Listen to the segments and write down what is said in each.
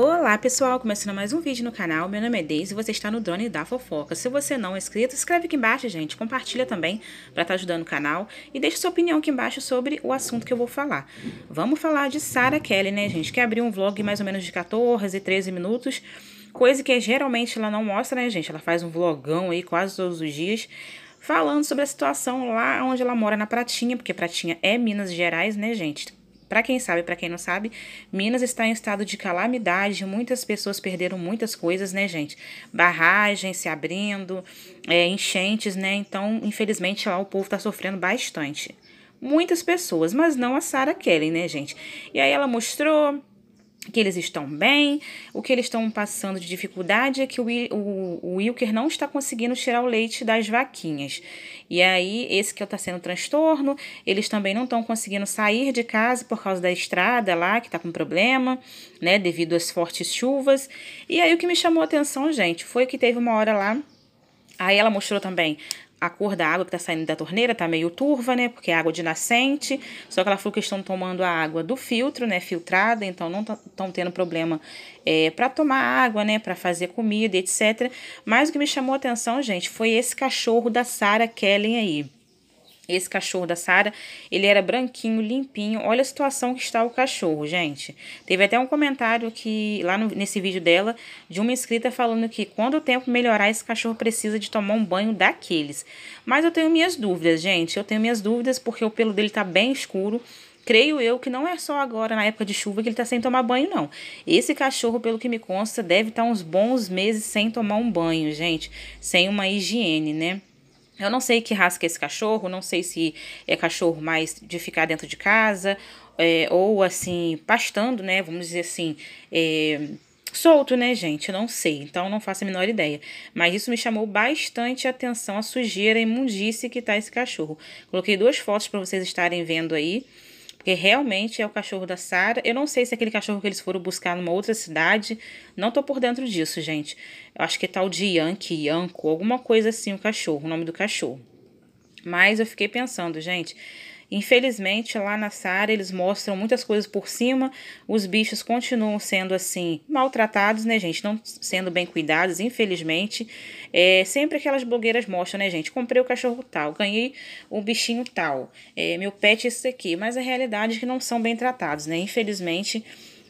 Olá pessoal, começando mais um vídeo no canal, meu nome é Deise e você está no Drone da Fofoca. Se você não é inscrito, escreve aqui embaixo, gente, compartilha também para estar tá ajudando o canal e deixa sua opinião aqui embaixo sobre o assunto que eu vou falar. Vamos falar de Sarah Kelly, né gente, que abriu um vlog mais ou menos de 14, 13 minutos, coisa que geralmente ela não mostra, né gente, ela faz um vlogão aí quase todos os dias, falando sobre a situação lá onde ela mora, na Pratinha, porque Pratinha é Minas Gerais, né, gente? Para quem sabe, para quem não sabe, Minas está em estado de calamidade, muitas pessoas perderam muitas coisas, né, gente? Barragens se abrindo, é, enchentes, né? Então, infelizmente, lá o povo está sofrendo bastante. Muitas pessoas, mas não a Sarah Kelly, né, gente? E aí ela mostrou que eles estão bem, o que eles estão passando de dificuldade é que o, o, o Wilker não está conseguindo tirar o leite das vaquinhas. E aí, esse que está é sendo transtorno, eles também não estão conseguindo sair de casa por causa da estrada lá, que está com problema, né, devido às fortes chuvas. E aí, o que me chamou a atenção, gente, foi que teve uma hora lá Aí ela mostrou também a cor da água que tá saindo da torneira tá meio turva, né? Porque é água de nascente. Só que ela falou que estão tomando a água do filtro, né? Filtrada, então não estão tendo problema é, para tomar água, né? Para fazer comida, etc. Mas o que me chamou a atenção, gente, foi esse cachorro da Sarah Kellen aí. Esse cachorro da Sara, ele era branquinho, limpinho. Olha a situação que está o cachorro, gente. Teve até um comentário que lá no, nesse vídeo dela de uma inscrita falando que quando o tempo melhorar, esse cachorro precisa de tomar um banho daqueles. Mas eu tenho minhas dúvidas, gente. Eu tenho minhas dúvidas porque o pelo dele tá bem escuro. Creio eu que não é só agora na época de chuva que ele tá sem tomar banho, não. Esse cachorro, pelo que me consta, deve estar tá uns bons meses sem tomar um banho, gente, sem uma higiene, né? Eu não sei que rasca é esse cachorro, não sei se é cachorro mais de ficar dentro de casa, é, ou assim, pastando, né? Vamos dizer assim, é, solto, né, gente? Não sei, então não faço a menor ideia. Mas isso me chamou bastante a atenção, a sujeira, a imundície que tá esse cachorro. Coloquei duas fotos para vocês estarem vendo aí porque realmente é o cachorro da Sara. Eu não sei se é aquele cachorro que eles foram buscar numa outra cidade. Não tô por dentro disso, gente. Eu acho que é tal de Yankee, Yanko, alguma coisa assim o cachorro, o nome do cachorro. Mas eu fiquei pensando, gente, Infelizmente, lá na área eles mostram muitas coisas por cima, os bichos continuam sendo assim, maltratados, né, gente? Não sendo bem cuidados, infelizmente. É, sempre aquelas blogueiras mostram, né, gente? Comprei o cachorro tal, ganhei o bichinho tal, é, meu pet é esse aqui. Mas a realidade é que não são bem tratados, né? Infelizmente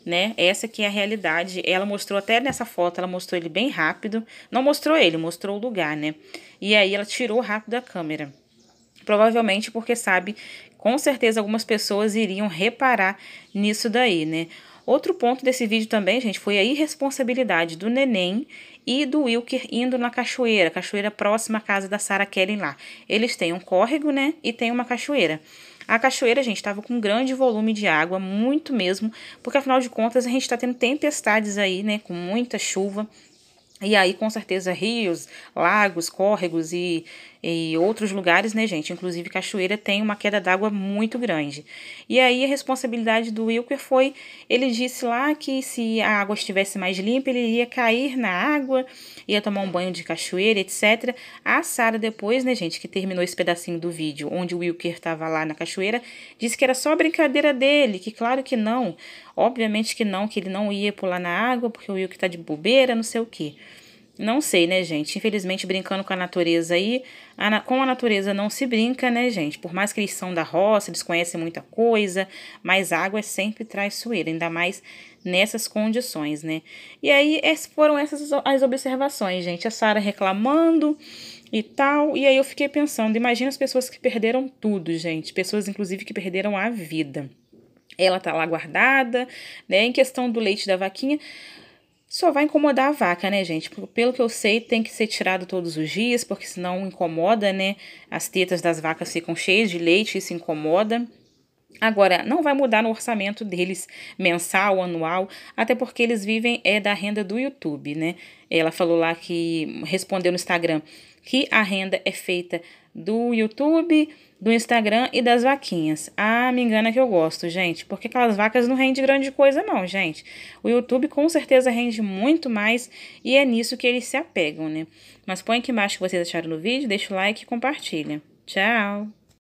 né? Essa que é a realidade. Ela mostrou até nessa foto, ela mostrou ele bem rápido. Não mostrou ele, mostrou o lugar, né? E aí ela tirou rápido a câmera. Provavelmente porque sabe com certeza algumas pessoas iriam reparar nisso daí, né? Outro ponto desse vídeo também, gente, foi a irresponsabilidade do neném e do Wilker indo na cachoeira, cachoeira próxima à casa da Sarah Kelly lá. Eles têm um córrego, né, e tem uma cachoeira. A cachoeira, gente, estava com grande volume de água, muito mesmo, porque afinal de contas a gente está tendo tempestades aí, né, com muita chuva. E aí, com certeza, rios, lagos, córregos e e outros lugares, né, gente? Inclusive Cachoeira tem uma queda d'água muito grande. E aí a responsabilidade do Wilker foi, ele disse lá que se a água estivesse mais limpa, ele iria cair na água, ia tomar um banho de cachoeira, etc. A Sara depois, né, gente, que terminou esse pedacinho do vídeo onde o Wilker estava lá na cachoeira, disse que era só brincadeira dele, que claro que não, obviamente que não, que ele não ia pular na água porque o Wilker tá de bobeira, não sei o que. Não sei, né, gente? Infelizmente, brincando com a natureza aí. A, com a natureza não se brinca, né, gente? Por mais que eles são da roça, eles conhecem muita coisa, mas água é sempre traiçoeira, ainda mais nessas condições, né? E aí foram essas as observações, gente. A Sara reclamando e tal. E aí eu fiquei pensando, imagina as pessoas que perderam tudo, gente. Pessoas, inclusive, que perderam a vida. Ela tá lá guardada, né? Em questão do leite da vaquinha. Só vai incomodar a vaca, né, gente? Pelo que eu sei, tem que ser tirado todos os dias, porque senão incomoda, né? As tetas das vacas ficam cheias de leite, isso incomoda. Agora, não vai mudar no orçamento deles mensal, anual, até porque eles vivem é da renda do YouTube, né? Ela falou lá que respondeu no Instagram que a renda é feita do YouTube, do Instagram e das vaquinhas. Ah, me engana que eu gosto, gente, porque aquelas vacas não rendem grande coisa não, gente. O YouTube com certeza rende muito mais e é nisso que eles se apegam, né? Mas põe aqui embaixo o que vocês acharam no vídeo, deixa o like e compartilha. Tchau!